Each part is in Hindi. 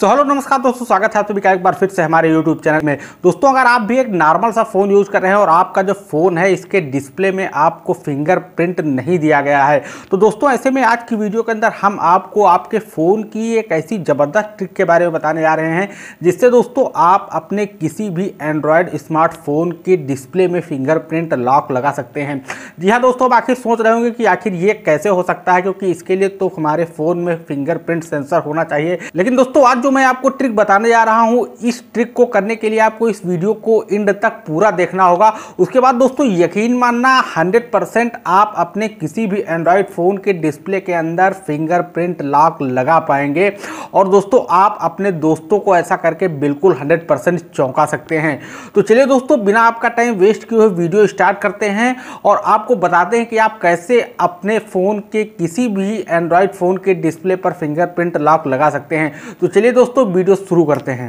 सो हेलो नमस्कार दोस्तों स्वागत है आप सभी का एक बार फिर से हमारे यूट्यूब चैनल में दोस्तों अगर आप भी एक नॉर्मल सा फ़ोन यूज़ कर रहे हैं और आपका जो फ़ोन है इसके डिस्प्ले में आपको फिंगरप्रिंट नहीं दिया गया है तो दोस्तों ऐसे में आज की वीडियो के अंदर हम आपको आपके फ़ोन की एक ऐसी ज़बरदस्त ट्रिक के बारे में बताने जा रहे हैं जिससे दोस्तों आप अपने किसी भी एंड्रॉयड स्मार्टफोन के डिस्प्ले में फिंगरप्रिंट लॉक लगा सकते हैं जी हाँ दोस्तों आप आखिर सोच रहे होंगे कि आखिर ये कैसे हो सकता है क्योंकि इसके लिए तो हमारे फ़ोन में फिंगरप्रिंट सेंसर होना चाहिए लेकिन दोस्तों आज जो तो मैं आपको ट्रिक बताने जा रहा हूँ इस ट्रिक को करने के लिए आपको इस वीडियो को एंड तक पूरा देखना होगा उसके बाद दोस्तों यकीन मानना 100% आप अपने किसी भी एंड्रॉयड फ़ोन के डिस्प्ले के अंदर फिंगरप्रिंट लॉक लगा पाएंगे और दोस्तों आप अपने दोस्तों को ऐसा करके बिल्कुल हंड्रेड चौंका सकते हैं तो चलिए दोस्तों बिना आपका टाइम वेस्ट किए हुए वीडियो स्टार्ट करते हैं और आपको बताते हैं कि आप कैसे अपने फ़ोन के किसी भी एंड्रॉयड फ़ोन के डिस्प्ले पर फिंगरप्रिंट लॉक लगा सकते हैं तो चलिए दोस्तों वीडियो शुरू करते हैं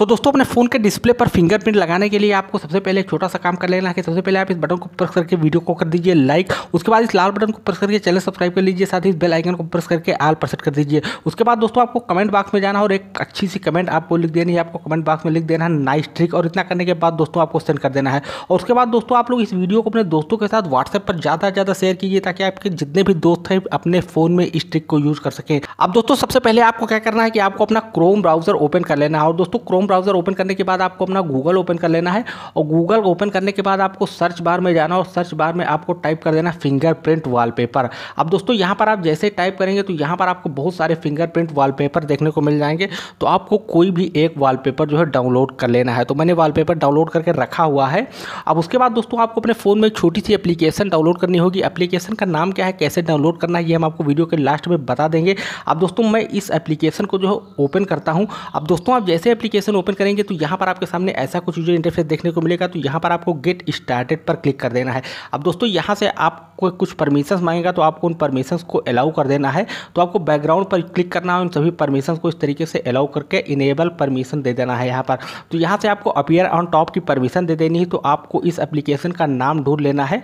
सो दोस्तों अपने फ़ोन के डिस्प्ले पर फिंगरप्रिंट लगाने के लिए आपको सबसे पहले एक छोटा सा काम कर लेना है सबसे पहले आप इस बटन को प्रेस करके वीडियो को कर दीजिए लाइक उसके बाद इस लाल बटन को प्रेस करके चैनल सब्सक्राइब कर लीजिए साथ ही इस बेल आइकन को प्रेस करके आल पर सेट कर दीजिए उसके बाद दोस्तों आपको कमेंट बॉक्स में जाना और एक अच्छी सी कमेंट आपको लिख देनी है आपको कमेंट बॉक्स में लिख देना है नाइस ट्रिक और इतना करने के बाद दोस्तों आपको सेंड कर देना है और उसके बाद दोस्तों आप लोग इस वीडियो को अपने दोस्तों के साथ व्हाट्सएप पर ज़्यादा से ज़्यादा शेयर कीजिए ताकि आपके जितने भी दोस्त हैं अपने फ़ोन में इस ट्रिक को यूज़ कर सके अब दोस्तों सबसे पहले आपको क्या करना है कि आपको अपना क्रोम ब्राउजर ओपन कर लेना है और दोस्तों क्रोम ब्राउज़र ओपन करने के बाद आपको अपना गूगल ओपन कर लेना है और गूगल ओपन करने के बाद आपको सर्च बार में जाना और सर्च बार में आपको टाइप कर देना फिंगरप्रिंट वॉलपेपर अब दोस्तों यहाँ पर आप जैसे टाइप करेंगे तो यहाँ पर आपको बहुत सारे फिंगरप्रिंट वॉलपेपर देखने को मिल जाएंगे तो आपको कोई भी एक वॉलपेपर जो है डाउनलोड कर लेना है तो मैंने वॉलपेपर डाउनलोड करके रखा हुआ है अब उसके बाद दोस्तों आपको अपने फ़ोन में छोटी सी एप्लीकेशन डाउनलोड करनी होगी एप्लीकेशन का नाम क्या है कैसे डाउनलोड करना है ये हम आपको वीडियो के लास्ट में बता देंगे अब दोस्तों मैं इस एप्लीकेशन को जो है ओपन करता हूँ अब दोस्तों आप जैसे एप्लीकेशन ओपन करेंगे तो यहाँ पर आपके सामने ऐसा कुछ यूजर इंटरफेस देखने को मिलेगा तो यहाँ पर आपको गेट स्टार्टेड पर क्लिक कर देना है अब दोस्तों यहाँ से आपको कुछ परमिशंस मांगेगा तो आपको उन परमिशंस को अलाउ कर देना है तो आपको बैकग्राउंड पर क्लिक करना है उन सभी परमिशन को इस तरीके से अलाउ करके इनेबल परमिशन दे देना है यहाँ पर तो यहाँ से आपको अपियर ऑन टॉप की परमिशन दे देनी है तो आपको इस अप्लीकेशन का नाम ढूंढ लेना है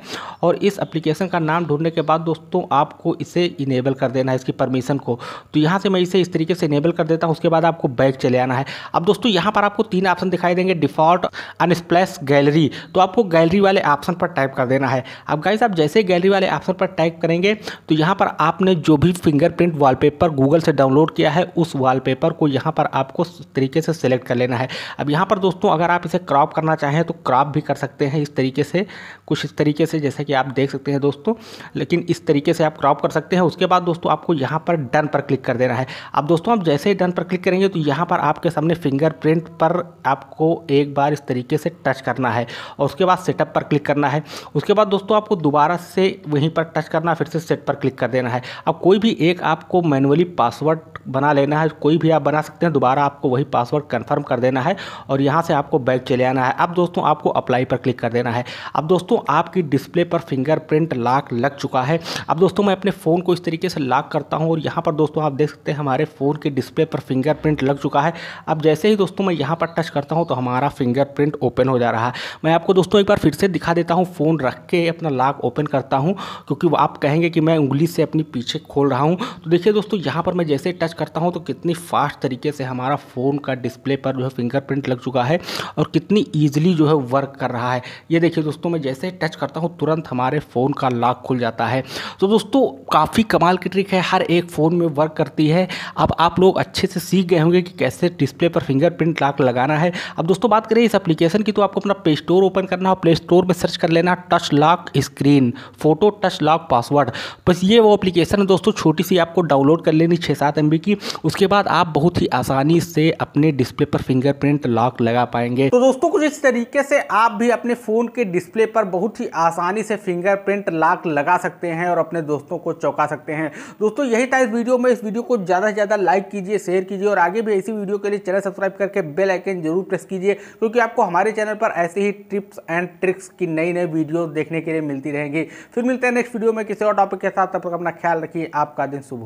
और इस एप्लीकेशन का नाम ढूंढने के बाद दोस्तों आपको इसे इनेबल कर देना है इसकी परमिशन को तो यहाँ से मैं इसे इस तरीके से इनेबल कर देता हूँ उसके बाद आपको बैक चले आना है अब दोस्तों यहाँ यहाँ पर आपको तीन ऑप्शन दिखाई देंगे डिफॉल्ट अनस्प्लैश गैलरी तो आपको गैलरी वाले ऑप्शन पर टाइप कर देना है अब गाइज आप जैसे गैलरी वाले ऑप्शन पर टाइप करेंगे तो यहाँ पर आपने जो भी फिंगरप्रिंट वॉलपेपर गूगल से डाउनलोड किया है उस वॉलपेपर को यहाँ पर आपको तरीके से सिलेक्ट कर लेना है अब यहाँ पर दोस्तों अगर आप इसे क्रॉप करना चाहें तो क्रॉप भी कर सकते हैं इस तरीके से कुछ इस तरीके से जैसे कि आप देख सकते हैं दोस्तों लेकिन इस तरीके से आप क्रॉप कर सकते हैं उसके बाद दोस्तों आपको यहाँ पर डन पर क्लिक कर देना है अब दोस्तों आप जैसे ही डन पर क्लिक करेंगे तो यहाँ पर आपके सामने फिंगरप्रिंट कंटेंट पर आपको एक बार इस तरीके से टच करना है और उसके बाद सेटअप पर क्लिक करना है उसके बाद दोस्तों आपको दोबारा से वहीं पर टच करना फिर से सेट पर क्लिक कर देना है अब कोई भी एक आपको मैनुअली पासवर्ड बना लेना है कोई भी आप बना सकते हैं दोबारा आपको वही पासवर्ड कन्फर्म कर देना है और यहाँ से आपको बैग चले आना है अब दोस्तों आपको अप्लाई पर क्लिक कर देना है अब दोस्तों आपकी डिस्प्ले पर फिंगरप्रिंट लॉक लग चुका है अब दोस्तों मैं अपने फ़ोन को इस तरीके से लॉक करता हूँ और यहाँ पर दोस्तों आप देख सकते हैं हमारे फ़ोन के डिस्प्ले पर फिंगरप्रिंट लग चुका है अब जैसे ही दोस्तों दोस्तों मैं यहाँ पर टच करता हूँ तो हमारा फिंगरप्रिंट ओपन हो जा रहा है मैं आपको दोस्तों एक बार फिर से दिखा देता हूँ फ़ोन रख के अपना लॉक ओपन करता हूँ क्योंकि आप कहेंगे कि मैं उंगली से अपनी पीछे खोल रहा हूँ तो देखिए दोस्तों यहाँ पर मैं जैसे टच करता हूँ तो कितनी फास्ट तरीके से हमारा फ़ोन का डिस्प्ले पर जो है फिंगरप्रिंट लग चुका है और कितनी ईजिली जो है वर्क कर रहा है ये देखिए दोस्तों मैं जैसे टच करता हूँ तुरंत हमारे फ़ोन का लॉक खुल जाता है तो दोस्तों काफ़ी कमाल की ट्रिक है हर एक फ़ोन में वर्क करती है अब आप लोग अच्छे से सीख गए होंगे कि कैसे डिस्प्ले पर फिंगरप्रिंट प्रिंट लाक लगाना है अब दोस्तों बात करें इस एप्लीकेशन की तो आपको अपना प्ले स्टोर ओपन करना है प्ले स्टोर में सर्च कर लेना touch lock screen photo touch lock password बस ये वो एप्लीकेशन है दोस्तों छोटी सी आपको डाउनलोड कर लेनी छः सात एम की उसके बाद आप बहुत ही आसानी से अपने डिस्प्ले पर फिंगरप्रिंट लॉक लगा पाएंगे तो दोस्तों कुछ इस तरीके से आप भी अपने फ़ोन के डिस्प्ले पर बहुत ही आसानी से फिंगरप्रिंट लॉक लगा सकते हैं और अपने दोस्तों को चौंका सकते हैं दोस्तों यही था इस वीडियो में इस वीडियो को ज़्यादा से ज़्यादा लाइक कीजिए शेयर कीजिए और आगे भी ऐसी वीडियो के लिए चैनल सब्सक्राइब करके करके बेल आइकन जरूर प्रेस कीजिए क्योंकि आपको हमारे चैनल पर ऐसे ही टिप्स एंड ट्रिक्स की नई नई वीडियो देखने के लिए मिलती रहेंगी फिर मिलते हैं नेक्स्ट वीडियो में किसी और टॉपिक के साथ तब तक अपना ख्याल रखिए आपका दिन शुभ